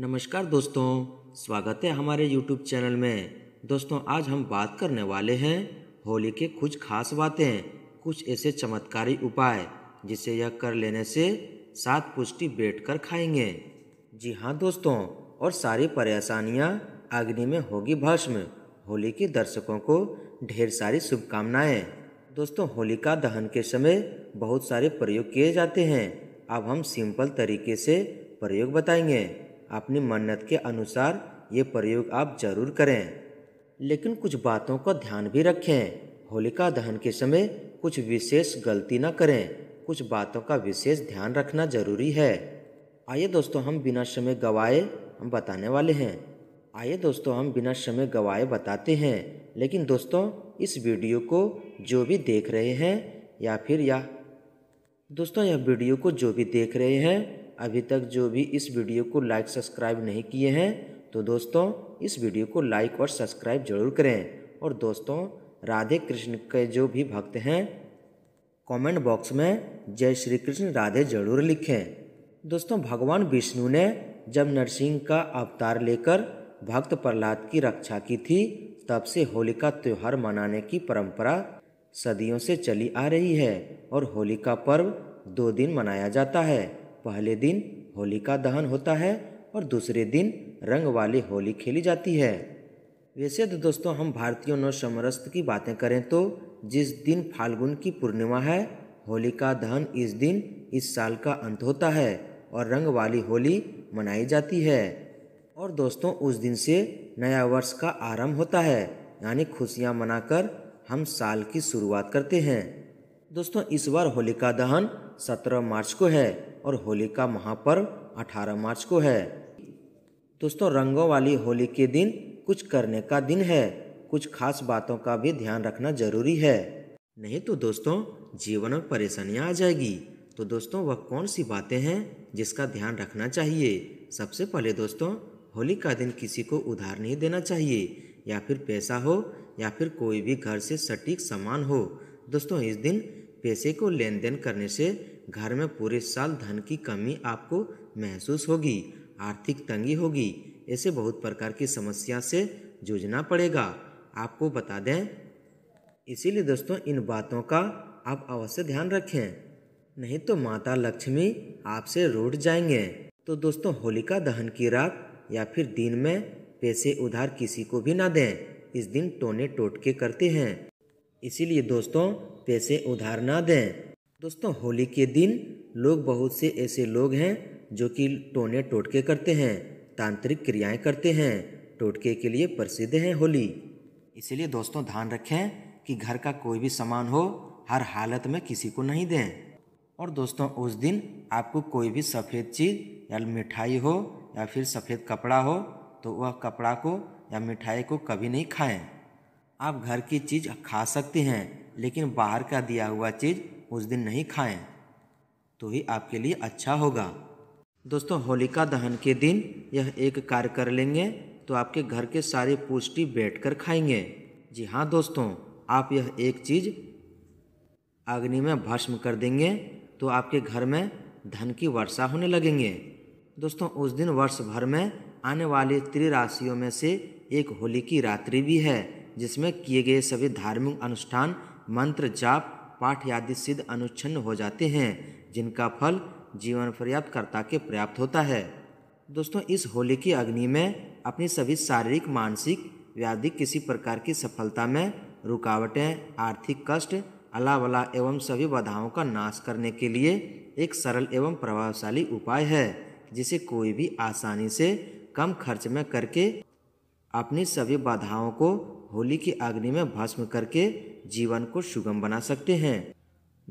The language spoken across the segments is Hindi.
नमस्कार दोस्तों स्वागत है हमारे YouTube चैनल में दोस्तों आज हम बात करने वाले हैं होली के कुछ खास बातें कुछ ऐसे चमत्कारी उपाय जिसे यह कर लेने से सात पुष्टि बैठ कर खाएंगे जी हाँ दोस्तों और सारी परेशानियाँ अग्नि में होगी भस्म होली के दर्शकों को ढेर सारी शुभकामनाएँ दोस्तों होलिका दहन के समय बहुत सारे प्रयोग किए जाते हैं अब हम सिंपल तरीके से प्रयोग बताएंगे अपनी मन्नत के अनुसार ये प्रयोग आप जरूर करें लेकिन कुछ बातों का ध्यान भी रखें होलिका दहन के समय कुछ विशेष गलती ना करें कुछ बातों का विशेष ध्यान रखना जरूरी है आइए दोस्तों हम बिना समय गवाए हम बताने वाले हैं आइए दोस्तों हम बिना समय गवाए बताते हैं लेकिन दोस्तों इस वीडियो को जो भी देख रहे हैं या फिर या दोस्तों यह वीडियो को जो भी देख रहे हैं अभी तक जो भी इस वीडियो को लाइक सब्सक्राइब नहीं किए हैं तो दोस्तों इस वीडियो को लाइक और सब्सक्राइब जरूर करें और दोस्तों राधे कृष्ण के जो भी भक्त हैं कमेंट बॉक्स में जय श्री कृष्ण राधे जरूर लिखें दोस्तों भगवान विष्णु ने जब नरसिंह का अवतार लेकर भक्त प्रहलाद की रक्षा की थी तब से होली का त्यौहार मनाने की परंपरा सदियों से चली आ रही है और होली का पर्व दो दिन मनाया जाता है पहले दिन होलिका दहन होता है और दूसरे दिन रंग वाली होली खेली जाती है वैसे तो दोस्तों हम भारतीयों नौ समरस्त की बातें करें तो जिस दिन फाल्गुन की पूर्णिमा है होलिका दहन इस दिन इस साल का अंत होता है और रंग वाली होली मनाई जाती है और दोस्तों उस दिन से नया वर्ष का आरंभ होता है यानी खुशियाँ मनाकर हम साल की शुरुआत करते हैं दोस्तों इस बार होलिका दहन 17 मार्च को है और होली का महापर्व 18 मार्च को है दोस्तों रंगों वाली होली के दिन कुछ करने का दिन है कुछ खास बातों का भी ध्यान रखना जरूरी है नहीं तो दोस्तों जीवन में परेशानियाँ आ जाएगी तो दोस्तों वह कौन सी बातें हैं जिसका ध्यान रखना चाहिए सबसे पहले दोस्तों होली का दिन किसी को उधार नहीं देना चाहिए या फिर पैसा हो या फिर कोई भी घर से सटीक सामान हो दोस्तों इस दिन पैसे को लेन देन करने से घर में पूरे साल धन की कमी आपको महसूस होगी आर्थिक तंगी होगी ऐसे बहुत प्रकार की समस्या से जूझना पड़ेगा आपको बता दें इसीलिए दोस्तों इन बातों का आप अवश्य ध्यान रखें नहीं तो माता लक्ष्मी आपसे रूठ जाएंगे तो दोस्तों होलिका दहन की रात या फिर दिन में पैसे उधार किसी को भी ना दें इस दिन टोने टोटके करते हैं इसीलिए दोस्तों पैसे उधार ना दें दोस्तों होली के दिन लोग बहुत से ऐसे लोग हैं जो कि टोने टोटके करते हैं तांत्रिक क्रियाएं करते हैं टोटके के लिए प्रसिद्ध हैं होली इसलिए दोस्तों ध्यान रखें कि घर का कोई भी सामान हो हर हालत में किसी को नहीं दें और दोस्तों उस दिन आपको कोई भी सफ़ेद चीज़ या मिठाई हो या फिर सफ़ेद कपड़ा हो तो वह कपड़ा को या मिठाई को कभी नहीं खाएं आप घर की चीज़ खा सकते हैं लेकिन बाहर का दिया हुआ चीज़ उस दिन नहीं खाएं तो ही आपके लिए अच्छा होगा दोस्तों होलिका दहन के दिन यह एक कार्य कर लेंगे तो आपके घर के सारे पुष्टि बैठ कर खाएंगे जी हाँ दोस्तों आप यह एक चीज़ अग्नि में भस्म कर देंगे तो आपके घर में धन की वर्षा होने लगेंगे दोस्तों उस दिन वर्ष भर में आने वाली त्रिराशियों में से एक होली की रात्रि भी है जिसमें किए गए सभी धार्मिक अनुष्ठान मंत्र जाप पाठ आदि सिद्ध अनुच्छन्न हो जाते हैं जिनका फल जीवन पर्याप्त कर्ता के पर्याप्त होता है दोस्तों इस होली की अग्नि में अपनी सभी शारीरिक मानसिक व्याधिक किसी प्रकार की सफलता में रुकावटें आर्थिक कष्ट अलावला एवं सभी बाधाओं का नाश करने के लिए एक सरल एवं प्रभावशाली उपाय है जिसे कोई भी आसानी से कम खर्च में करके अपनी सभी बाधाओं को होली की अग्नि में भस्म करके जीवन को सुगम बना सकते हैं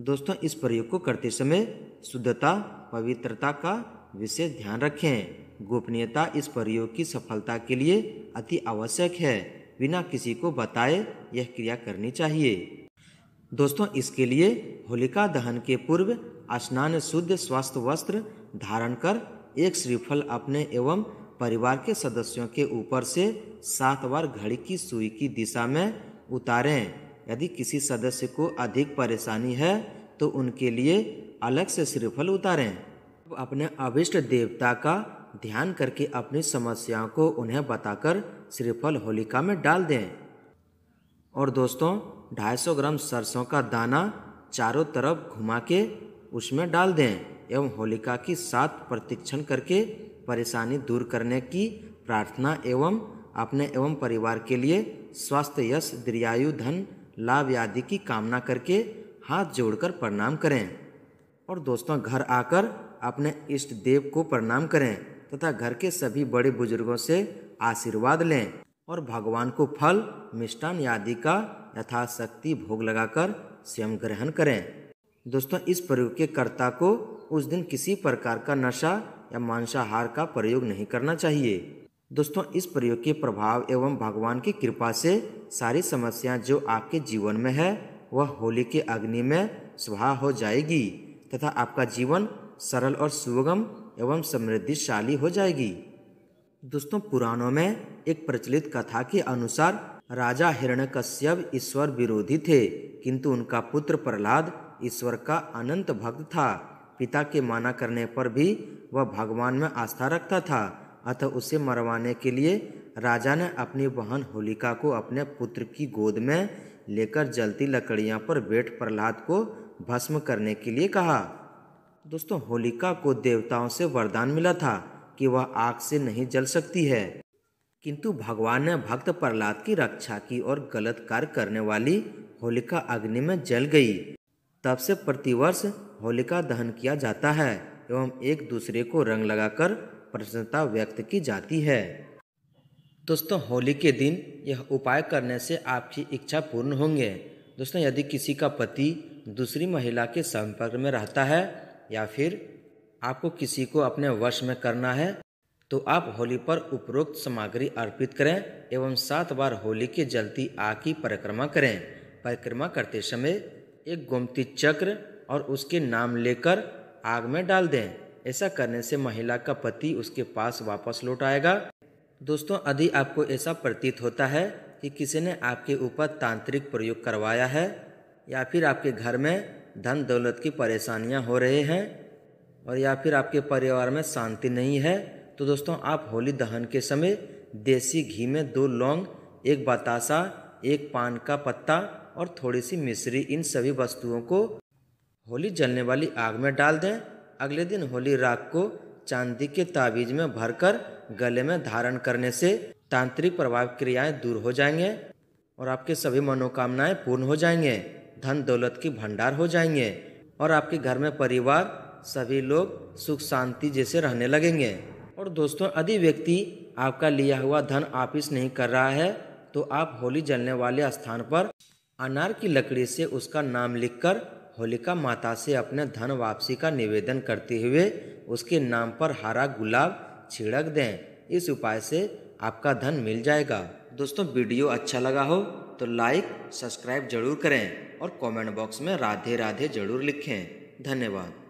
दोस्तों इस प्रयोग को करते समय शुद्धता पवित्रता का विशेष ध्यान रखें गोपनीयता इस प्रयोग की सफलता के लिए अति आवश्यक है बिना किसी को बताए यह क्रिया करनी चाहिए दोस्तों इसके लिए होलिका दहन के पूर्व स्नान शुद्ध स्वस्थ वस्त्र धारण कर एक श्रीफल अपने एवं परिवार के सदस्यों के ऊपर से सात बार घड़ी की सुई की दिशा में उतारें यदि किसी सदस्य को अधिक परेशानी है तो उनके लिए अलग से श्रीफल उतारें अपने अभिष्ट देवता का ध्यान करके अपनी समस्याओं को उन्हें बताकर श्रीफल होलिका में डाल दें और दोस्तों 250 ग्राम सरसों का दाना चारों तरफ घुमा के उसमें डाल दें एवं होलिका की सात प्रतीक्षण करके परेशानी दूर करने की प्रार्थना एवं अपने एवं परिवार के लिए स्वास्थ्य यश दीर्यायु धन लाभ आदि की कामना करके हाथ जोड़कर प्रणाम करें और दोस्तों घर आकर अपने इष्ट देव को प्रणाम करें तथा घर के सभी बड़े बुजुर्गों से आशीर्वाद लें और भगवान को फल मिष्टान आदि का यथाशक्ति भोग लगाकर स्वयं ग्रहण करें दोस्तों इस प्रयोग के कर्ता को उस दिन किसी प्रकार का नशा या मांसाहार का प्रयोग नहीं करना चाहिए दोस्तों इस प्रयोग के प्रभाव एवं भगवान की कृपा से सारी समस्याएं जो आपके जीवन में है वह होली के अग्नि में स्वाहा हो जाएगी तथा आपका जीवन सरल और सुगम एवं समृद्धिशाली हो जाएगी दोस्तों पुराणों में एक प्रचलित कथा के अनुसार राजा हिरण्यकश्यप ईश्वर विरोधी थे किंतु उनका पुत्र प्रहलाद ईश्वर का अनंत भक्त था पिता के माना करने पर भी वह भगवान में आस्था रखता था अतः उसे मरवाने के लिए राजा ने अपनी बहन होलिका को अपने पुत्र की गोद में लेकर जलती लकड़ियां पर बैठ प्रहलाद को भस्म करने के लिए कहा दोस्तों होलिका को देवताओं से वरदान मिला था कि वह आग से नहीं जल सकती है किंतु भगवान ने भक्त प्रहलाद की रक्षा की और गलत कार्य करने वाली होलिका अग्नि में जल गई तब से प्रतिवर्ष होलिका दहन किया जाता है एवं एक दूसरे को रंग लगाकर प्रसन्नता व्यक्त की जाती है दोस्तों होली के दिन यह उपाय करने से आपकी इच्छा पूर्ण होंगे दोस्तों यदि किसी का पति दूसरी महिला के संपर्क में रहता है या फिर आपको किसी को अपने वश में करना है तो आप होली पर उपरोक्त सामग्री अर्पित करें एवं सात बार होली के जलती आग की परिक्रमा करें परिक्रमा करते समय एक गोमती चक्र और उसके नाम लेकर आग में डाल दें ऐसा करने से महिला का पति उसके पास वापस लौट आएगा दोस्तों यदि आपको ऐसा प्रतीत होता है कि किसी ने आपके ऊपर तांत्रिक प्रयोग करवाया है या फिर आपके घर में धन दौलत की परेशानियां हो रहे हैं और या फिर आपके परिवार में शांति नहीं है तो दोस्तों आप होली दहन के समय देसी घी में दो लौंग एक बतासा एक पान का पत्ता और थोड़ी सी मिश्री इन सभी वस्तुओं को होली जलने वाली आग में डाल दें अगले दिन होली राख को चांदी के ताबीज में भरकर गले में धारण करने से तांत्रिक प्रभाव क्रियाएं दूर हो जाएंगे और आपके सभी मनोकामनाएं पूर्ण हो जाएंगे धन दौलत की भंडार हो जाएंगे और आपके घर में परिवार सभी लोग सुख शांति जैसे रहने लगेंगे और दोस्तों यदि व्यक्ति आपका लिया हुआ धन आपिस नहीं कर रहा है तो आप होली जलने वाले स्थान पर अनार की लकड़ी से उसका नाम लिखकर होलिका माता से अपने धन वापसी का निवेदन करते हुए उसके नाम पर हरा गुलाब छिड़क दें इस उपाय से आपका धन मिल जाएगा दोस्तों वीडियो अच्छा लगा हो तो लाइक सब्सक्राइब जरूर करें और कमेंट बॉक्स में राधे राधे जरूर लिखें धन्यवाद